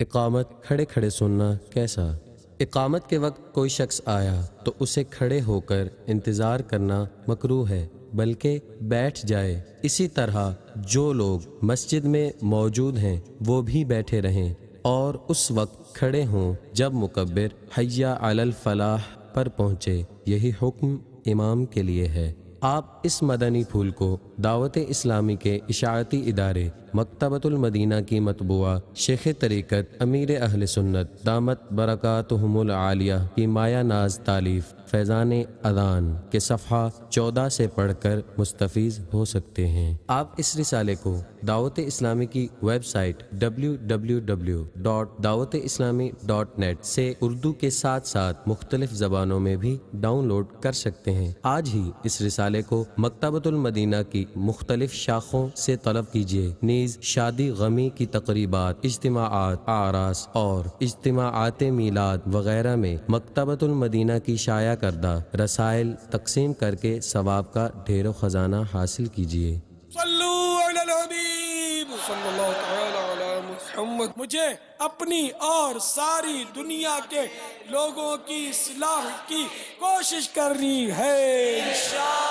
इकामत खड़े खड़े सुनना कैसा इकामत के वक्त कोई शख्स आया तो उसे खड़े होकर इंतज़ार करना मकरू है बल्कि बैठ जाए इसी तरह जो लोग मस्जिद में मौजूद हैं वो भी बैठे रहें और उस वक्त खड़े हों जब मुकबर हैया अलफलाह फलाह पर पहुँचे यही हुक्म इमाम के लिए है आप इस मदनी फूल को दावत इस्लामी के इशारती इदारे मकतबतुलमदीना मदीना की मतबूआ शेख तरीक़त अमीर अहल सुन्नत दामत बरकत आलिया की माया नाज तालीफ फैज़ान अदान के सफ़ा चौदह से पढ़कर मुस्तफ़ हो सकते हैं आप इस रिसाले को दावत इस्लामी की वेबसाइट www.dawatislami.net से उर्दू के साथ साथ मुख्तलिफ ज़बानों में भी डाउनलोड कर सकते हैं आज ही इस रिसाले रिसाले को मकतबतुल मदीना की मुख्तलिफ शाखों से तलब कीजिए नीज शादी गमी की तकरीबात इज्तमात आरास और इज्तमात मीलाद वगैरह में मकतबतुल मदीना की शाया करदा रसायल तकसीम करके सवाब का ढेरों खजाना हासिल कीजिए मुझे अपनी और सारी दुनिया के लोगों की सलाह की कोशिश करनी है